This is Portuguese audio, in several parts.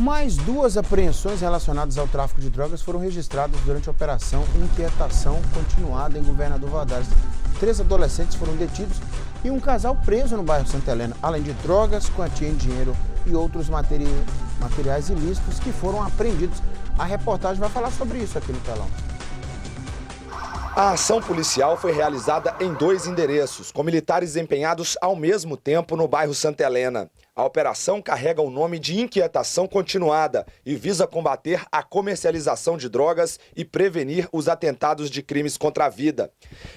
Mais duas apreensões relacionadas ao tráfico de drogas foram registradas durante a operação Inquietação Continuada em Governador Valadares. Três adolescentes foram detidos e um casal preso no bairro Santa Helena, além de drogas, quantia em dinheiro e outros materi materiais ilícitos que foram apreendidos. A reportagem vai falar sobre isso aqui no telão. A ação policial foi realizada em dois endereços, com militares empenhados ao mesmo tempo no bairro Santa Helena. A operação carrega o nome de Inquietação Continuada e visa combater a comercialização de drogas e prevenir os atentados de crimes contra a vida.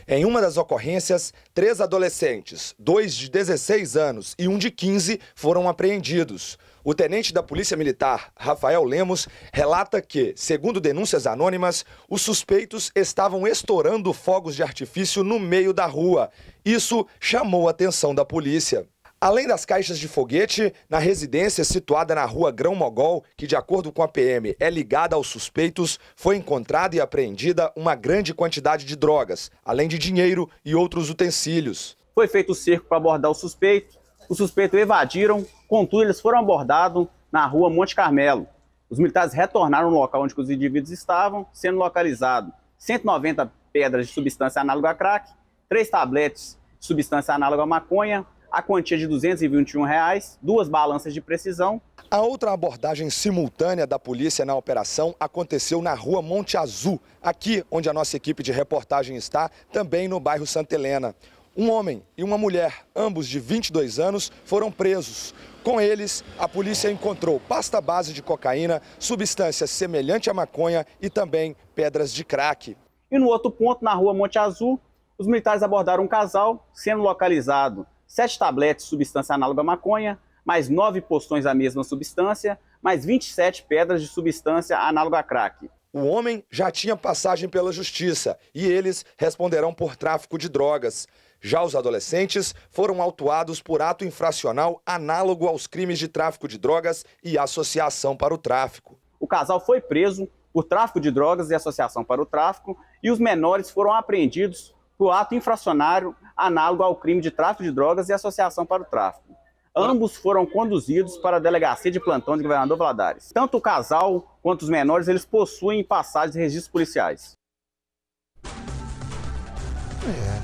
Em uma das ocorrências, três adolescentes, dois de 16 anos e um de 15, foram apreendidos. O tenente da Polícia Militar, Rafael Lemos, relata que, segundo denúncias anônimas, os suspeitos estavam estourando fogos de artifício no meio da rua. Isso chamou a atenção da polícia. Além das caixas de foguete, na residência situada na rua Grão Mogol, que de acordo com a PM é ligada aos suspeitos, foi encontrada e apreendida uma grande quantidade de drogas, além de dinheiro e outros utensílios. Foi feito o cerco para abordar o suspeito. Os suspeitos evadiram, contudo, eles foram abordados na rua Monte Carmelo. Os militares retornaram ao local onde os indivíduos estavam, sendo localizado 190 pedras de substância análoga a crack, três tabletes de substância análoga a maconha, a quantia de R$ 221, reais, duas balanças de precisão. A outra abordagem simultânea da polícia na operação aconteceu na rua Monte Azul, aqui onde a nossa equipe de reportagem está, também no bairro Santa Helena. Um homem e uma mulher, ambos de 22 anos, foram presos. Com eles, a polícia encontrou pasta base de cocaína, substância semelhante à maconha e também pedras de crack. E no outro ponto, na rua Monte Azul, os militares abordaram um casal sendo localizado 7 tabletes de substância análoga à maconha, mais 9 poções da mesma substância, mais 27 pedras de substância análoga a crack. O homem já tinha passagem pela justiça e eles responderão por tráfico de drogas. Já os adolescentes foram autuados por ato infracional análogo aos crimes de tráfico de drogas e associação para o tráfico. O casal foi preso por tráfico de drogas e associação para o tráfico e os menores foram apreendidos por ato infracionário análogo ao crime de tráfico de drogas e associação para o tráfico. Ambos foram conduzidos para a delegacia de plantão de governador Valadares. Tanto o casal quanto os menores, eles possuem passagens de registros policiais. É.